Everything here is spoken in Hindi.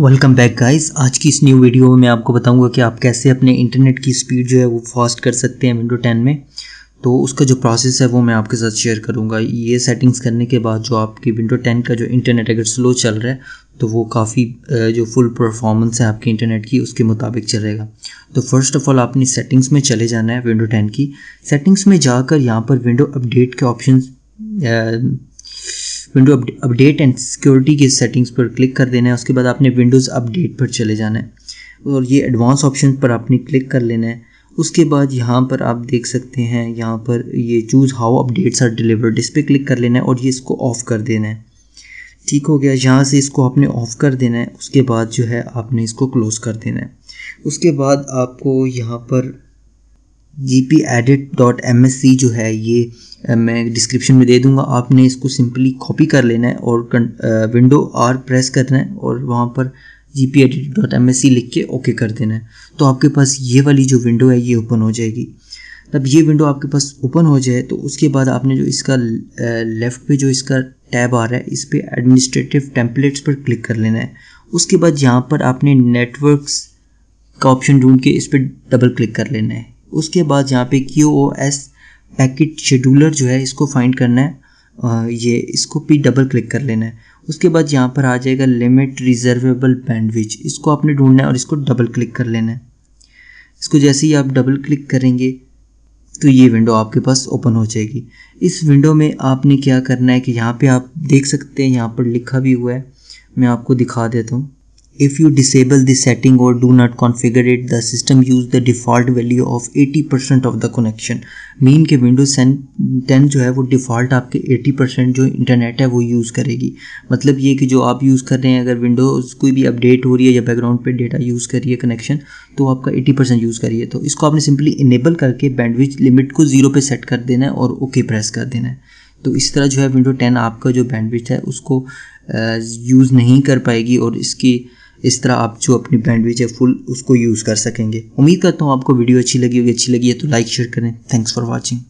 वेलकम बैक गाइस आज की इस न्यू वीडियो में मैं आपको बताऊंगा कि आप कैसे अपने इंटरनेट की स्पीड जो है वो फास्ट कर सकते हैं विंडो 10 में तो उसका जो प्रोसेस है वो मैं आपके साथ शेयर करूंगा ये सेटिंग्स करने के बाद जो आपकी विंडो 10 का जो इंटरनेट अगर स्लो चल रहा है तो वो काफ़ी जो फुल परफॉर्मेंस है आपकी इंटरनेट की उसके मुताबिक चलेगा तो फर्स्ट ऑफ ऑल आपने सेटिंग्स में चले जाना है विंडो टेन की सेटिंग्स में जाकर यहाँ पर विंडो अपडेट के option window update and security की सेटिंग्स पर क्लिक कर देना है उसके बाद आपने विंडोज़ अपडेट पर चले जाना है और ये एडवांस ऑप्शन पर आपने क्लिक कर लेना है उसके बाद यहाँ पर आप देख सकते हैं यहाँ पर ये choose how updates are delivered इस पर क्लिक कर लेना है और ये इसको ऑफ़ कर देना है ठीक हो गया यहाँ से इसको आपने ऑफ़ कर देना है उसके बाद जो है आपने इसको क्लोज़ कर देना है उसके बाद आपको यहाँ पर G P edit dot M S C जो है ये मैं डिस्क्रिप्शन में दे दूंगा आपने इसको सिंपली कॉपी कर लेना है और विंडो आर प्रेस करना है और वहाँ पर G P edit dot M S C लिख के ओके कर देना है तो आपके पास ये वाली जो विंडो है ये ओपन हो जाएगी तब ये विंडो आपके पास ओपन हो जाए तो उसके बाद आपने जो इसका लेफ़्ट पे जो इसका टैब आ रहा है इस पर एडमिनिस्ट्रेटिव टेम्पलेट्स पर क्लिक कर लेना है उसके बाद यहाँ पर आपने नेटवर्क्स का ऑप्शन ढूंढ के इस पर डबल क्लिक कर लेना है उसके बाद यहाँ पे Q O S packet scheduler जो है इसको फाइंड करना है ये इसको पी डबल क्लिक कर लेना है उसके बाद यहाँ पर आ जाएगा लिमिट रिजर्वेबल बैंडविच इसको आपने ढूंढना है और इसको डबल क्लिक कर लेना है इसको जैसे ही आप डबल क्लिक करेंगे तो ये विंडो आपके पास ओपन हो जाएगी इस विंडो में आपने क्या करना है कि यहाँ पे आप देख सकते हैं यहाँ पर लिखा भी हुआ है मैं आपको दिखा देता हूँ If you disable this setting or do not configure it, the system use the default value of 80% of the connection mean के विंडोज टेन जो है वो डिफ़ॉल्ट आपके 80% जो इंटरनेट है वो यूज़ करेगी मतलब ये कि जो आप यूज़ कर रहे हैं अगर विंडोज़ कोई भी अपडेट हो रही है या बैकग्राउंड पे डेटा यूज़ कर रही है कनेक्शन तो आपका 80% यूज़ करिए तो इसको आपने सिंपली इनेबल करके बैंडविच लिमिट को ज़ीरो पे सेट कर देना है और ओके okay प्रेस कर देना है तो इस तरह जो है विंडो टेन आपका जो बैंडविच है उसको यूज़ नहीं कर पाएगी और इसकी इस तरह आप जो अपनी बैंडविच है फुल उसको यूज़ कर सकेंगे उम्मीद करता हूँ आपको वीडियो अच्छी लगी होगी अच्छी लगी है तो लाइक शेयर करें थैंक्स फॉर वॉचिंग